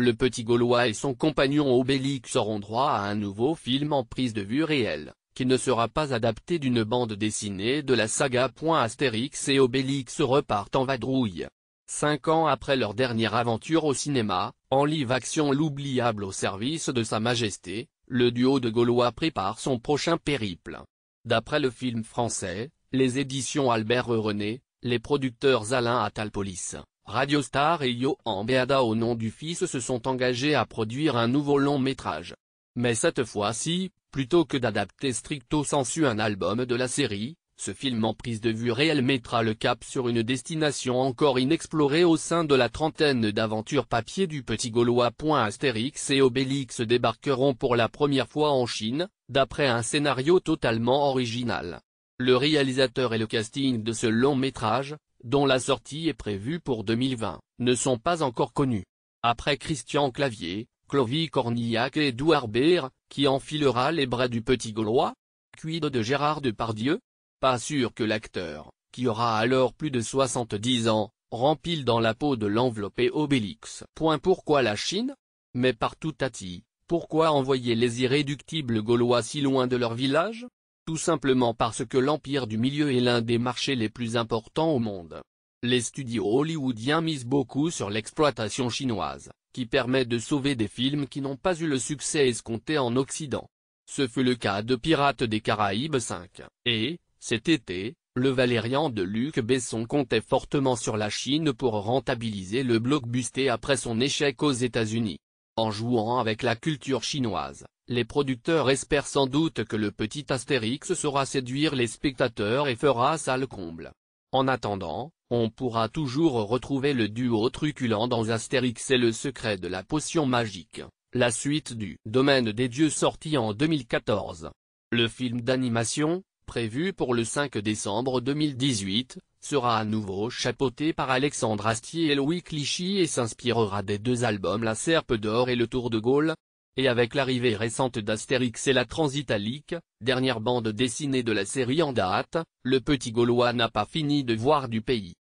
le petit Gaulois et son compagnon Obélix auront droit à un nouveau film en prise de vue réelle, qui ne sera pas adapté d'une bande dessinée de la saga. Astérix et Obélix repartent en vadrouille. Cinq ans après leur dernière aventure au cinéma, en live-action l'oubliable au service de Sa Majesté, le duo de Gaulois prépare son prochain périple. D'après le film français, les éditions Albert René, les producteurs Alain Atalpolis Radio Star et yohan Beada au nom du fils se sont engagés à produire un nouveau long métrage. Mais cette fois-ci, plutôt que d'adapter stricto sensu un album de la série, ce film en prise de vue réelle mettra le cap sur une destination encore inexplorée au sein de la trentaine d'aventures papier du petit Gaulois. Astérix et Obélix débarqueront pour la première fois en Chine, d'après un scénario totalement original. Le réalisateur et le casting de ce long métrage, dont la sortie est prévue pour 2020, ne sont pas encore connus. Après Christian Clavier, Clovis Cornillac et Edouard Beer, qui enfilera les bras du petit Gaulois Cuid de Gérard Depardieu Pas sûr que l'acteur, qui aura alors plus de 70 ans, rempile dans la peau de l'enveloppé Obélix. Point pourquoi la Chine Mais partout Tati, pourquoi envoyer les irréductibles Gaulois si loin de leur village tout simplement parce que l'Empire du Milieu est l'un des marchés les plus importants au monde. Les studios hollywoodiens misent beaucoup sur l'exploitation chinoise, qui permet de sauver des films qui n'ont pas eu le succès escompté en Occident. Ce fut le cas de Pirates des Caraïbes 5, et, cet été, le Valérian de Luc Besson comptait fortement sur la Chine pour rentabiliser le blockbuster après son échec aux États-Unis. En jouant avec la culture chinoise, les producteurs espèrent sans doute que le petit Astérix saura séduire les spectateurs et fera le comble. En attendant, on pourra toujours retrouver le duo truculent dans Astérix et le secret de la potion magique, la suite du Domaine des dieux sorti en 2014. Le film d'animation, prévu pour le 5 décembre 2018, sera à nouveau chapeauté par Alexandre Astier et Louis Clichy et s'inspirera des deux albums La Serpe d'Or et Le Tour de Gaulle, et avec l'arrivée récente d'Astérix et la Transitalique, dernière bande dessinée de la série en date, le petit Gaulois n'a pas fini de voir du pays.